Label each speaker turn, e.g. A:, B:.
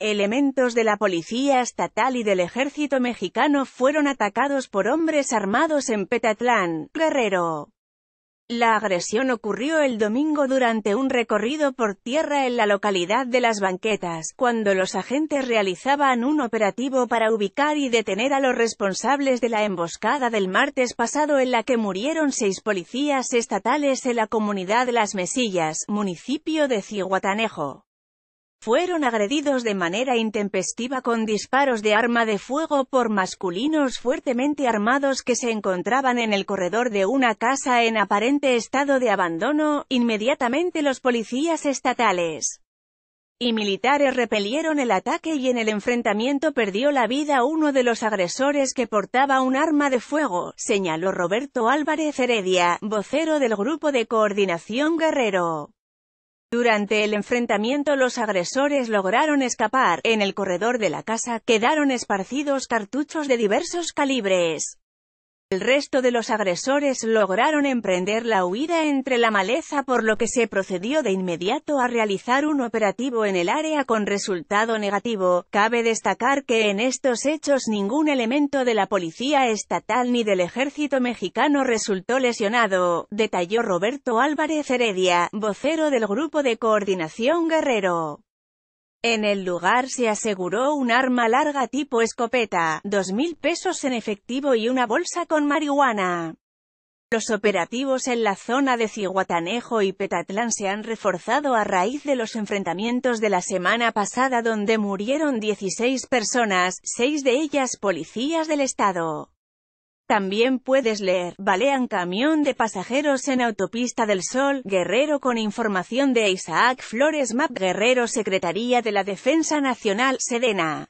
A: Elementos de la Policía Estatal y del Ejército Mexicano fueron atacados por hombres armados en Petatlán, Guerrero. La agresión ocurrió el domingo durante un recorrido por tierra en la localidad de Las Banquetas, cuando los agentes realizaban un operativo para ubicar y detener a los responsables de la emboscada del martes pasado en la que murieron seis policías estatales en la comunidad Las Mesillas, municipio de Cihuatanejo fueron agredidos de manera intempestiva con disparos de arma de fuego por masculinos fuertemente armados que se encontraban en el corredor de una casa en aparente estado de abandono, inmediatamente los policías estatales y militares repelieron el ataque y en el enfrentamiento perdió la vida uno de los agresores que portaba un arma de fuego, señaló Roberto Álvarez Heredia, vocero del Grupo de Coordinación Guerrero. Durante el enfrentamiento los agresores lograron escapar, en el corredor de la casa, quedaron esparcidos cartuchos de diversos calibres. El resto de los agresores lograron emprender la huida entre la maleza por lo que se procedió de inmediato a realizar un operativo en el área con resultado negativo. Cabe destacar que en estos hechos ningún elemento de la policía estatal ni del ejército mexicano resultó lesionado, detalló Roberto Álvarez Heredia, vocero del Grupo de Coordinación Guerrero. En el lugar se aseguró un arma larga tipo escopeta, dos mil pesos en efectivo y una bolsa con marihuana. Los operativos en la zona de Ciguatanejo y Petatlán se han reforzado a raíz de los enfrentamientos de la semana pasada donde murieron 16 personas, seis de ellas policías del Estado. También puedes leer, balean camión de pasajeros en Autopista del Sol, Guerrero con información de Isaac Flores Map Guerrero Secretaría de la Defensa Nacional, Sedena.